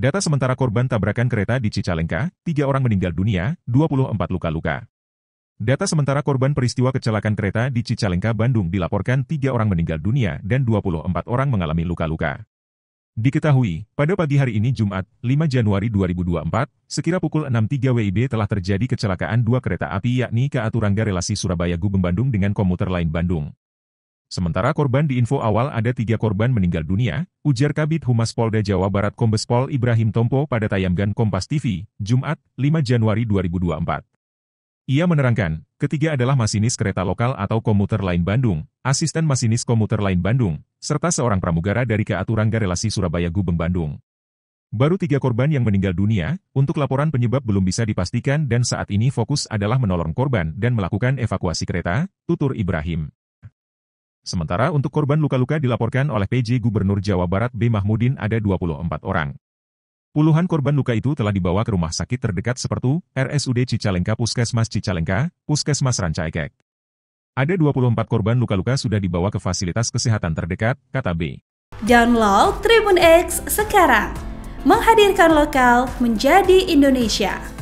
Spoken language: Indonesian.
Data sementara korban tabrakan kereta di Cicalengka, tiga orang meninggal dunia, 24 luka-luka. Data sementara korban peristiwa kecelakaan kereta di Cicalengka, Bandung dilaporkan tiga orang meninggal dunia dan 24 orang mengalami luka-luka. Diketahui, pada pagi hari ini Jumat, 5 Januari 2024, sekira pukul tiga WIB telah terjadi kecelakaan dua kereta api yakni KA Turangga Relasi Surabaya Gubeng Bandung dengan komuter lain Bandung. Sementara korban di info awal ada tiga korban meninggal dunia, ujar Kabit Humas Polda Jawa Barat Kombes Pol Ibrahim Tompo pada tayangan Kompas TV, Jumat, 5 Januari 2024. Ia menerangkan, ketiga adalah masinis kereta lokal atau komuter lain Bandung, asisten masinis komuter lain Bandung, serta seorang pramugara dari Keaturangga Relasi Surabaya Gubeng Bandung. Baru tiga korban yang meninggal dunia, untuk laporan penyebab belum bisa dipastikan dan saat ini fokus adalah menolong korban dan melakukan evakuasi kereta, tutur Ibrahim. Sementara untuk korban luka-luka dilaporkan oleh PJ Gubernur Jawa Barat B. Mahmudin ada 24 orang. Puluhan korban luka itu telah dibawa ke rumah sakit terdekat seperti RSUD Cicalengka Puskesmas Cicalengka, Puskesmas Rancaikek. Ada 24 korban luka-luka sudah dibawa ke fasilitas kesehatan terdekat, kata B. Download Tribun X sekarang. Menghadirkan lokal menjadi Indonesia.